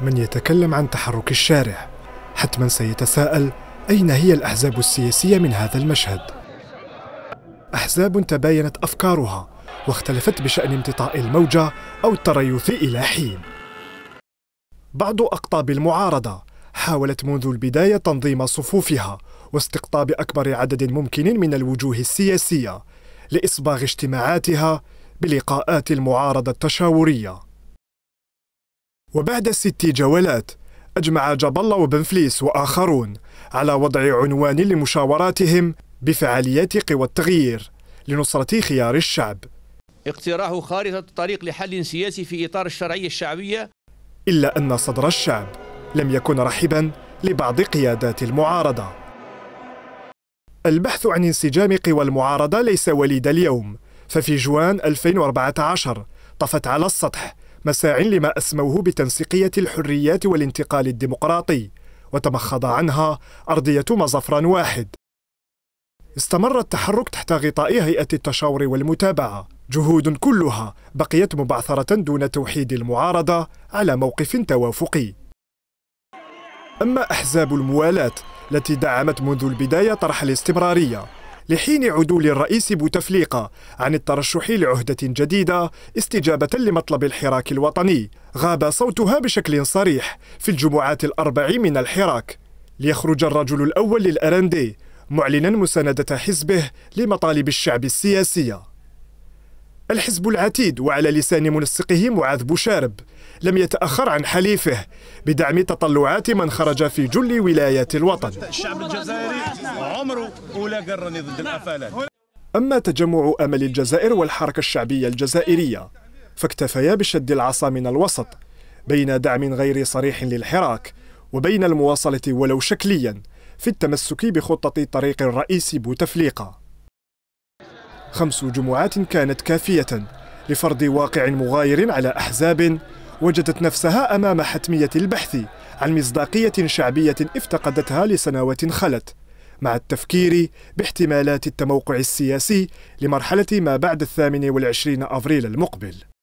من يتكلم عن تحرك الشارع حتما سيتساءل أين هي الأحزاب السياسية من هذا المشهد؟ أحزاب تباينت أفكارها واختلفت بشأن امتطاء الموجة أو التريث إلى حين. بعض أقطاب المعارضة حاولت منذ البداية تنظيم صفوفها واستقطاب أكبر عدد ممكن من الوجوه السياسية لإصباغ اجتماعاتها بلقاءات المعارضة التشاورية وبعد ست جولات أجمع جبلة وبن فليس وآخرون على وضع عنوان لمشاوراتهم بفعاليات قوى التغيير لنصرة خيار الشعب اقتراح خارطة طريق لحل سياسي في إطار الشرعية الشعبية إلا أن صدر الشعب لم يكن رحبا لبعض قيادات المعارضة البحث عن انسجام قوى المعارضة ليس وليد اليوم ففي جوان 2014 طفت على السطح مساع لما أسموه بتنسيقية الحريات والانتقال الديمقراطي وتمخض عنها أرضية مزفران واحد استمر التحرك تحت غطاء هيئة التشاور والمتابعة جهود كلها بقيت مبعثرة دون توحيد المعارضة على موقف توافقي أما أحزاب الموالاة التي دعمت منذ البداية طرح الاستمرارية لحين عدول الرئيس بوتفليقة عن الترشح لعهدة جديدة استجابة لمطلب الحراك الوطني غاب صوتها بشكل صريح في الجمعات الأربع من الحراك ليخرج الرجل الأول للأرندي معلنا مساندة حزبه لمطالب الشعب السياسية الحزب العتيد وعلى لسان منسقه معاذ بوشارب لم يتأخر عن حليفه بدعم تطلعات من خرج في جل ولايات الوطن الشعب الجزائري عمره ولا قرني ضد الأفالات أما تجمع أمل الجزائر والحركة الشعبية الجزائرية فاكتفيا بشد العصا من الوسط بين دعم غير صريح للحراك وبين المواصلة ولو شكليا في التمسك بخطة طريق الرئيس بوتفليقه خمس جمعات كانت كافية لفرض واقع مغاير على أحزاب وجدت نفسها أمام حتمية البحث عن مصداقية شعبية افتقدتها لسنوات خلت مع التفكير باحتمالات التموقع السياسي لمرحلة ما بعد الثامن والعشرين أفريل المقبل